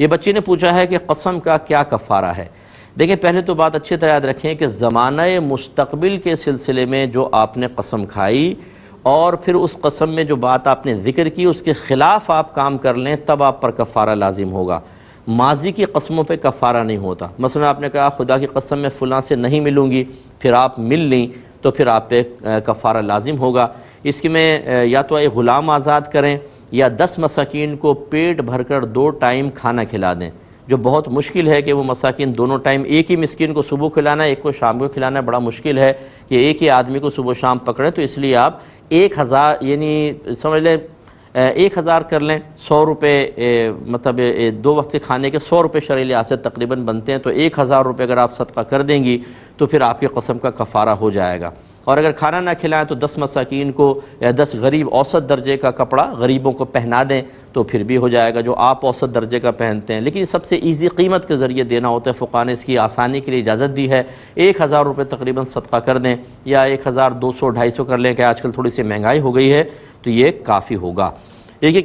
ये बच्चे ने पूछा है कि कसम का क्या कफ़ारा है देखिए पहले तो बात अच्छी तरह याद रखें कि ज़माना मुस्तबिल के सिलसिले में जो आपने कसम खाई और फिर उस कसम में जो बात आपने जिक्र की उसके ख़िलाफ़ आप काम कर लें तब आप पर कफ़ारा लाजिम होगा माजी की कस्मों पे कफ़ारा नहीं होता मसला आपने कहा खुदा की कसम में फ़लाँ से नहीं मिलूँगी फिर आप मिल लें तो फिर आप पे कफ़ारा लाजिम होगा इसकी में या तो एक ग़ुलाम आज़ाद करें या दस मसाकिन को पेट भरकर दो टाइम खाना खिला दें जो बहुत मुश्किल है कि वो मसाकिन दोनों टाइम एक ही मिसकिन को सुबह खिलाना एक को शाम को खिलाना बड़ा मुश्किल है कि एक ही आदमी को सुबह शाम पकड़ें तो इसलिए आप एक हज़ार यानी समझ लें एक हज़ार कर लें सौ रुपये मतलब ए, दो वक्त के खाने के सौ रुपये शरील आसत तकरीबन बनते हैं तो एक हज़ार रुपये अगर आप सदका कर देंगी तो फिर आपकी कसम का कफ़ारा हो जाएगा और अगर खाना ना खिलाएं तो दस मसाकिन को या दस गरीब औसत दर्जे का कपड़ा गरीबों को पहना दें तो फिर भी हो जाएगा जो आप औसत दर्जे का पहनते हैं लेकिन सबसे ईजी कीमत के ज़रिए देना होता है फ़ुका ने इसकी आसानी के लिए इजाज़त दी है एक हज़ार रुपये तकरीबन सदका कर दें या एक हज़ार दो सौ ढाई सौ कर लें क्या आजकल थोड़ी सी महंगाई हो गई है तो ये काफ़ी होगा एक